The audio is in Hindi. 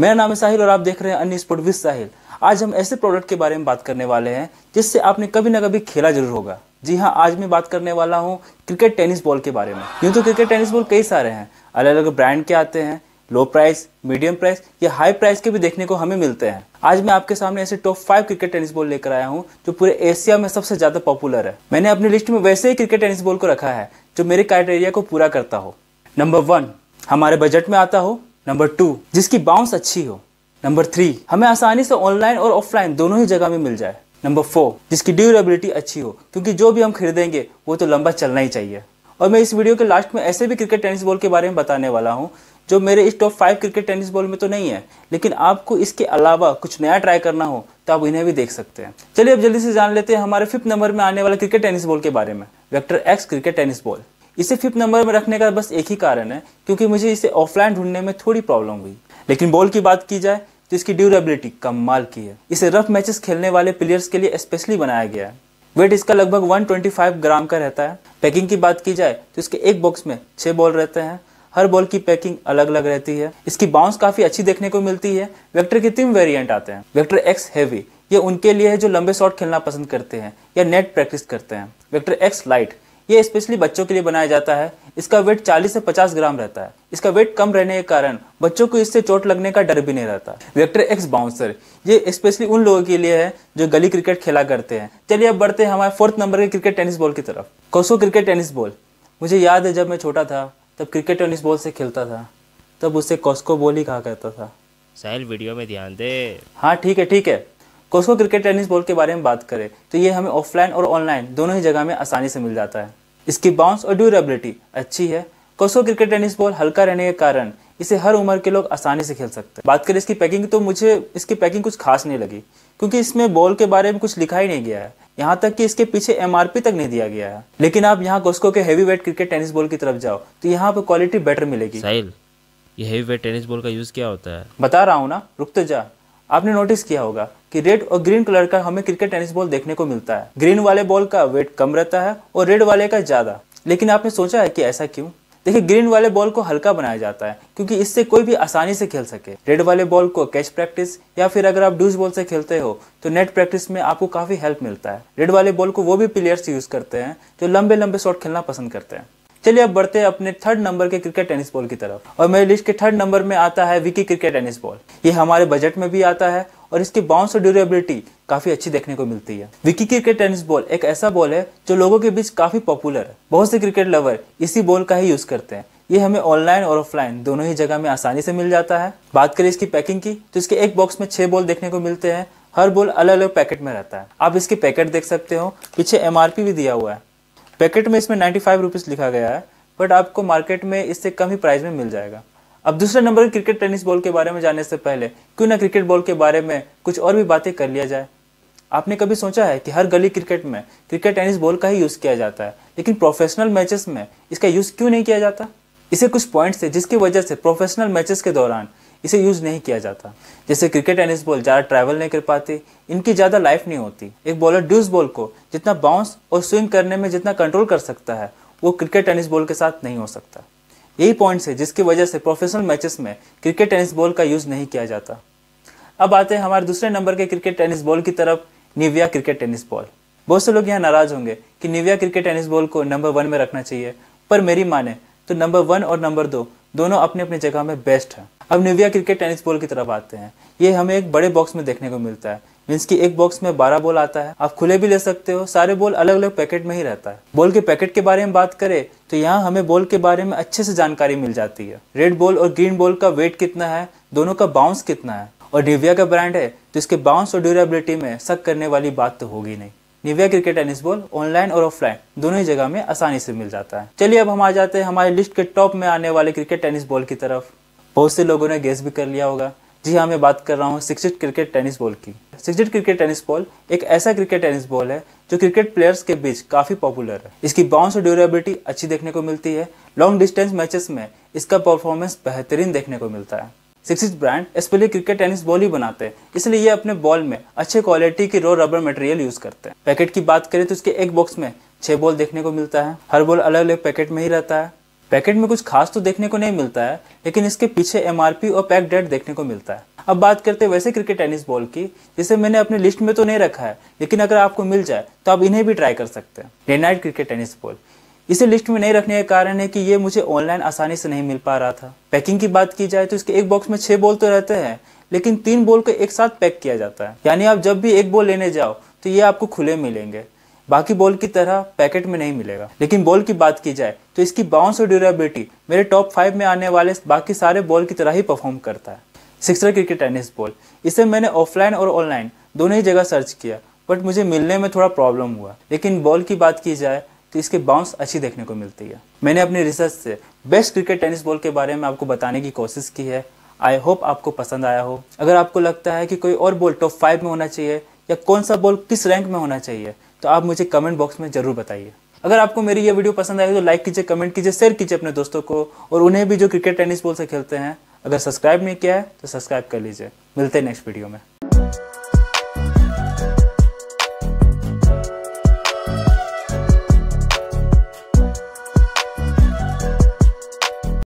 मेरा नाम है साहिल और आप देख रहे हैं अन्य स्पोर्ट विद साहिल आज हम ऐसे प्रोडक्ट के बारे में बात करने वाले हैं जिससे आपने कभी ना कभी खेला जरूर होगा जी हाँ आज मैं बात करने वाला हूँ क्रिकेट टेनिस बॉल के बारे में यूँ तो क्रिकेट टेनिस बॉल कई सारे हैं अलग अलग ब्रांड के आते हैं लो प्राइस मीडियम प्राइस या हाई प्राइस के भी देखने को हमें मिलते हैं आज मैं आपके सामने ऐसे top five cricket tennis ball लेकर आया हूँ जो पूरे एशिया में सबसे ज्यादा पॉपुलर है मैंने अपनी लिस्ट में वैसे ही क्रिकेट टेनिस बॉल को रखा है जो मेरे क्राइटेरिया को पूरा करता हो नंबर वन हमारे बजट में आता हो नंबर टू जिसकी बाउंस अच्छी हो नंबर थ्री हमें आसानी से ऑनलाइन और ऑफलाइन दोनों ही जगह में मिल जाए नंबर फोर जिसकी ड्यूरेबिलिटी अच्छी हो क्योंकि जो भी हम खरीदेंगे वो तो लंबा चलना ही चाहिए और मैं इस वीडियो के लास्ट में ऐसे भी क्रिकेट टेनिस बॉल के बारे में बताने वाला हूँ जो मेरे इस top five cricket tennis ball में तो नहीं है लेकिन आपको इसके अलावा कुछ नया ट्राई करना हो तो आप इन्हें भी देख सकते हैं चलिए अब जल्दी से जान लेते हैं हमारे फिफ्थ नंबर में आने वाला क्रिकेट टेनिस बॉल के बारे में Vector X cricket tennis ball इसे फिफ्थ नंबर में रखने का बस एक ही कारण है क्योंकि मुझे इसे ऑफलाइन ढूंढने में थोड़ी प्रॉब्लम हुई लेकिन बॉल की बात की जाए तो इसकी ड्यूरेबिलिटी कमाल की है इसे रफ मैचेस खेलने वाले प्लेयर्स के लिए स्पेशली बनाया गया है वेट इसका लगभग 125 ग्राम का रहता है पैकिंग की बात की जाए तो इसके एक बॉक्स में छह बॉल रहते हैं हर बॉल की पैकिंग अलग अलग रहती है इसकी बाउंस काफी अच्छी देखने को मिलती है वेक्टर के तीन वेरिएंट आते हैं वेक्टर एक्स हैवी ये उनके लिए है जो लंबे शॉट खेलना पसंद करते हैं या नेट प्रैक्टिस करते हैं वेक्टर एक्स लाइट ये स्पेशली बच्चों के लिए बनाया जाता है इसका वेट 40 से 50 ग्राम रहता है इसका वेट कम रहने के कारण बच्चों को इससे चोट लगने का डर भी नहीं रहता वेक्टर एक्स बाउंसर ये स्पेशली उन लोगों के लिए है जो गली क्रिकेट खेला करते हैं चलिए अब बढ़ते हैं हमारे फोर्थ नंबर के क्रिकेट टेनिस बॉल की तरफ कौसो क्रिकेट टेनिस बॉल मुझे याद है जब मैं छोटा था तब क्रिकेट टेनिस बॉल से खेलता था तब उसे कॉस्को बॉल ही कहा करता था साहिल वीडियो में ध्यान दे हाँ ठीक है ठीक है कोस्को क्रिकेट टेनिस बॉल के बारे में बात करें तो ये हमें ऑफलाइन और ऑनलाइन दोनों ही जगह में आसानी से मिल जाता है इसकी बाउंस और ड्यूरेबिलिटी अच्छी है कोस्को क्रिकेट टेनिस बॉल हल्का रहने के कारण इसे हर उम्र के लोग आसानी से खेल सकते हैं बात करें इसकी पैकिंग तो मुझे इसकी पैकिंग कुछ खास नहीं लगी क्योंकि इसमें बॉल के बारे में कुछ लिखा ही नहीं गया है यहाँ तक कि इसके पीछे एम तक नहीं दिया गया है लेकिन आप यहाँ कोस्को के heavy weight cricket tennis ball की तरफ जाओ तो यहाँ पर क्वालिटी बेटर मिलेगी साहिल ये हैवी वेट टेनिस बॉल का यूज़ क्या होता है बता रहा हूँ ना रुक तो जा आपने नोटिस किया होगा कि रेड और ग्रीन कलर का हमें क्रिकेट टेनिस बॉल देखने को मिलता है ग्रीन वाले बॉल का वेट कम रहता है और रेड वाले का ज़्यादा लेकिन आपने सोचा है कि ऐसा क्यों देखिए ग्रीन वाले बॉल को हल्का बनाया जाता है क्योंकि इससे कोई भी आसानी से खेल सके रेड वाले बॉल को कैच प्रैक्टिस या फिर अगर आप डूज बॉल से खेलते हो तो नेट प्रैक्टिस में आपको काफ़ी हेल्प मिलता है रेड वाले बॉल को वो भी प्लेयर्स यूज़ करते हैं जो लंबे लंबे शॉट खेलना पसंद करते हैं चलिए अब बढ़ते हैं अपने थर्ड नंबर के क्रिकेट टेनिस बॉल की तरफ और मेरी लिस्ट के थर्ड नंबर में आता है विकी क्रिकेट टेनिस बॉल ये हमारे बजट में भी आता है और इसकी बाउंस और ड्यूरेबिलिटी काफी अच्छी देखने को मिलती है विकी क्रिकेट टेनिस बॉल एक ऐसा बॉल है जो लोगों के बीच काफी पॉपुलर है बहुत से क्रिकेट लवर इसी बॉल का ही यूज करते हैं ये हमें ऑनलाइन और ऑफलाइन दोनों ही जगह में आसानी से मिल जाता है बात करें इसकी पैकिंग की तो इसके एक बॉक्स में छह बॉल देखने को मिलते हैं हर बॉल अलग अलग पैकेट में रहता है आप इसके पैकेट देख सकते हो पीछे एमआरपी भी दिया हुआ है पैकेट में इसमें नाइन्टी फाइव रुपीज़ लिखा गया है बट आपको मार्केट में इससे कम ही प्राइस में मिल जाएगा अब दूसरे नंबर क्रिकेट टेनिस बॉल के बारे में जानने से पहले क्यों ना क्रिकेट बॉल के बारे में कुछ और भी बातें कर लिया जाए आपने कभी सोचा है कि हर गली क्रिकेट में क्रिकेट टेनिस बॉल का ही यूज़ किया जाता है लेकिन प्रोफेशनल मैचेस में इसका यूज़ क्यों नहीं किया जाता इसे कुछ पॉइंट्स थे जिसकी वजह से प्रोफेशनल मैचेस के दौरान इसे यूज़ नहीं किया जाता जैसे क्रिकेट टेनिस बॉल ज़्यादा ट्रैवल नहीं कर पाती इनकी ज़्यादा लाइफ नहीं होती एक बॉलर ड्यूस बॉल को जितना बाउंस और स्विंग करने में जितना कंट्रोल कर सकता है वो क्रिकेट टेनिस बॉल के साथ नहीं हो सकता यही पॉइंट्स है जिसकी वजह से प्रोफेशनल मैचेस में क्रिकेट टेनिस बॉल का यूज़ नहीं किया जाता अब आते हैं हमारे दूसरे नंबर के क्रिकेट टेनिस बॉल की तरफ निविया क्रिकेट टेनिस बॉल बहुत से लोग यहाँ नाराज़ होंगे कि निविया क्रिकेट टेनिस बॉल को नंबर वन में रखना चाहिए पर मेरी माने तो नंबर वन और नंबर दो दोनों अपने अपनी जगह में बेस्ट हैं अब निविया क्रिकेट टेनिस बॉल की तरफ आते हैं ये हमें एक बड़े बॉक्स में देखने को मिलता है मीन्स की एक बॉक्स में बारह बॉल आता है आप खुले भी ले सकते हो सारे बॉल अलग अलग पैकेट में ही रहता है बॉल के पैकेट के बारे में बात करें तो यहाँ हमें बॉल के बारे में अच्छे से जानकारी मिल जाती है रेड बॉल और ग्रीन बॉल का वेट कितना है दोनों का बाउंस कितना है और निविया का ब्रांड है तो इसके बाउंस और ड्यूरेबिलिटी में शक करने वाली बात तो होगी नहीं Nivia cricket tennis ball online और ऑफलाइन दोनों ही जगह में आसानी से मिल जाता है चलिए अब हम आ जाते हैं हमारे लिस्ट के टॉप में आने वाले क्रिकेट टेनिस बॉल की तरफ बहुत से लोगों ने गेस भी कर लिया होगा जी हाँ मैं बात कर रहा हूँ सिक्सिट क्रिकेट टेनिस बॉल की सिक्सिट क्रिकेट टेनिस बॉल एक ऐसा क्रिकेट टेनिस बॉल है जो क्रिकेट प्लेयर्स के बीच काफ़ी पॉपुलर है इसकी बाउंस और ड्यूरेबिलिटी अच्छी देखने को मिलती है लॉन्ग डिस्टेंस मैचेस में इसका परफॉर्मेंस बेहतरीन देखने को मिलता है sixes brand specially cricket tennis ball ही बनाते हैं इसलिए ये अपने बॉल में अच्छे क्वालिटी की रो रबर मटेरियल यूज करते हैं पैकेट की बात करें तो इसके एक बॉक्स में छह बॉल देखने को मिलता है हर बॉल अलग अलग पैकेट में ही रहता है पैकेट में कुछ खास तो देखने को नहीं मिलता है लेकिन इसके पीछे एमआरपी और पैक डेट देखने को मिलता है अब बात करते हैं वैसे क्रिकेट टेनिस बॉल की जिसे मैंने अपने लिस्ट में तो नहीं रखा है लेकिन अगर आपको मिल जाए तो आप इन्हें भी ट्राई कर सकते हैं day night cricket tennis ball इसे लिस्ट में नहीं रखने का कारण है कि ये मुझे ऑनलाइन आसानी से नहीं मिल पा रहा था पैकिंग की बात की जाए तो इसके एक बॉक्स में छह बॉल तो रहते हैं लेकिन तीन बॉल को एक साथ पैक किया जाता है यानी आप जब भी एक बॉल लेने जाओ तो ये आपको खुले मिलेंगे बाकी बॉल की तरह पैकेट में नहीं मिलेगा लेकिन बॉल की बात की जाए तो इसकी बाउंस और ड्यूरेबिलिटी मेरे टॉप फाइव में आने वाले बाकी सारे बॉल की तरह ही परफॉर्म करता है सिक्सर क्रिकेट टेनिस बॉल इसे मैंने ऑफलाइन और ऑनलाइन दोनों ही जगह सर्च किया बट मुझे मिलने में थोड़ा प्रॉब्लम हुआ लेकिन बॉल की बात की जाए तो इसके बाउंस अच्छी देखने को मिलती है मैंने अपनी रिसर्च से बेस्ट क्रिकेट टेनिस बॉल के बारे में आपको बताने की कोशिश की है आई होप आपको पसंद आया हो अगर आपको लगता है कि कोई और बॉल टॉप फाइव में होना चाहिए या कौन सा बॉल किस रैंक में होना चाहिए तो आप मुझे कमेंट बॉक्स में ज़रूर बताइए अगर आपको मेरी ये वीडियो पसंद आएगी तो लाइक कीजिए कमेंट कीजिए शेयर कीजिए अपने दोस्तों को और उन्हें भी जो क्रिकेट टेनिस बॉल से खेलते हैं अगर सब्सक्राइब नहीं किया है तो सब्सक्राइब कर लीजिए मिलते हैं नेक्स्ट वीडियो में